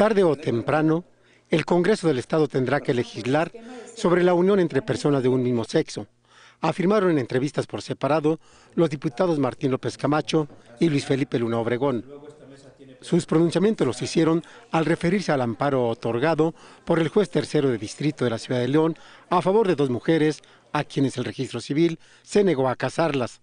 Tarde o temprano, el Congreso del Estado tendrá que legislar sobre la unión entre personas de un mismo sexo, afirmaron en entrevistas por separado los diputados Martín López Camacho y Luis Felipe Luna Obregón. Sus pronunciamientos los hicieron al referirse al amparo otorgado por el juez tercero de distrito de la Ciudad de León a favor de dos mujeres a quienes el registro civil se negó a casarlas.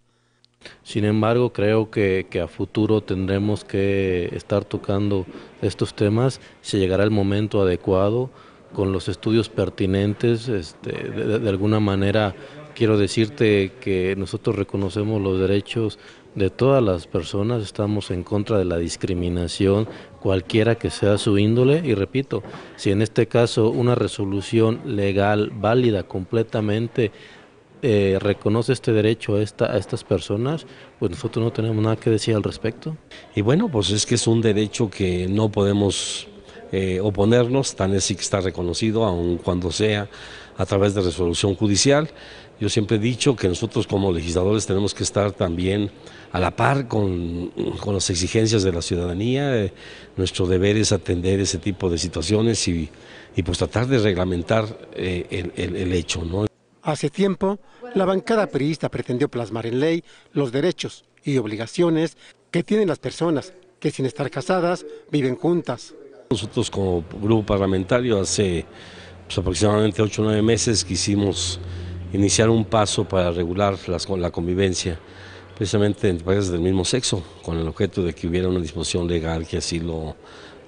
Sin embargo, creo que, a futuro tendremos que estar tocando estos temas. Se llegará el momento adecuado con los estudios pertinentes. Este, de, alguna manera, quiero decirte que nosotros reconocemos los derechos de todas las personas, estamos en contra de la discriminación, cualquiera que sea su índole, y repito, si en este caso una resolución legal válida completamente eh, reconoce este derecho a, estas personas, pues nosotros no tenemos nada que decir al respecto. Y bueno, pues es que es un derecho que no podemos eh, oponernos, tan es que está reconocido, aun cuando sea a través de resolución judicial. Yo siempre he dicho que nosotros como legisladores tenemos que estar también a la par con, las exigencias de la ciudadanía. Eh, nuestro deber es atender ese tipo de situaciones y, pues tratar de reglamentar el, el hecho. ¿no? Hace tiempo, la bancada priista pretendió plasmar en ley los derechos y obligaciones que tienen las personas que sin estar casadas viven juntas. Nosotros como grupo parlamentario hace pues, aproximadamente 8 o 9 meses quisimos iniciar un paso para regular la convivencia precisamente en parejas del mismo sexo, con el objeto de que hubiera una disposición legal que así lo,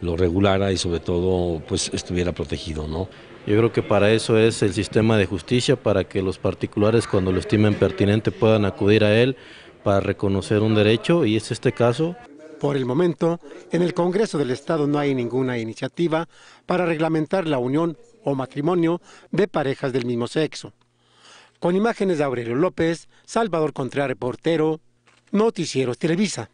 lo regulara y sobre todo pues estuviera protegido, ¿no? Yo creo que para eso es el sistema de justicia, para que los particulares cuando lo estimen pertinente puedan acudir a él para reconocer un derecho y es este caso. Por el momento, en el Congreso del Estado no hay ninguna iniciativa para reglamentar la unión o matrimonio de parejas del mismo sexo. Con imágenes de Aurelio López, Salvador Contreras, reportero, Noticieros Televisa.